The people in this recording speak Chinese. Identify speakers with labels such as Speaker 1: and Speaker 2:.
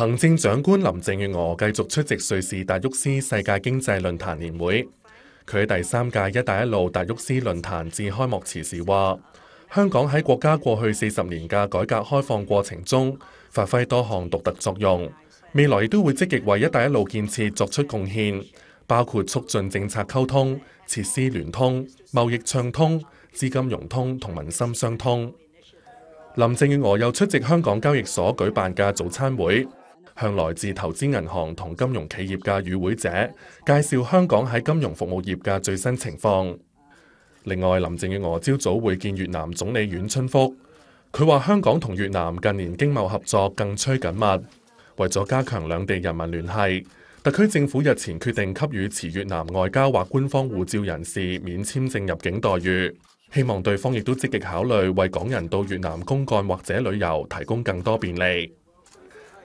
Speaker 1: 行政長官林鄭月娥繼續出席瑞士大沃斯世界經濟論壇年會。佢第三屆「一帶一路」大沃斯論壇致開幕词時話：，香港喺國家過去四十年嘅改革開放過程中，發揮多項獨特作用，未來亦都會積極為「一帶一路」建設作出貢獻，包括促進政策溝通、設施聯通、貿易暢通、資金融通同民心相通。林鄭月娥又出席香港交易所舉辦嘅早餐會。向來自投資銀行同金融企業嘅與會者介紹香港喺金融服務業嘅最新情況。另外，林鄭月娥朝早會見越南總理阮春福，佢話香港同越南近年經貿合作更趨緊密，為咗加強兩地人民聯繫，特區政府日前決定給予持越南外交或官方護照人士免簽證入境待遇，希望對方亦都積極考慮為港人到越南公干或者旅遊提供更多便利。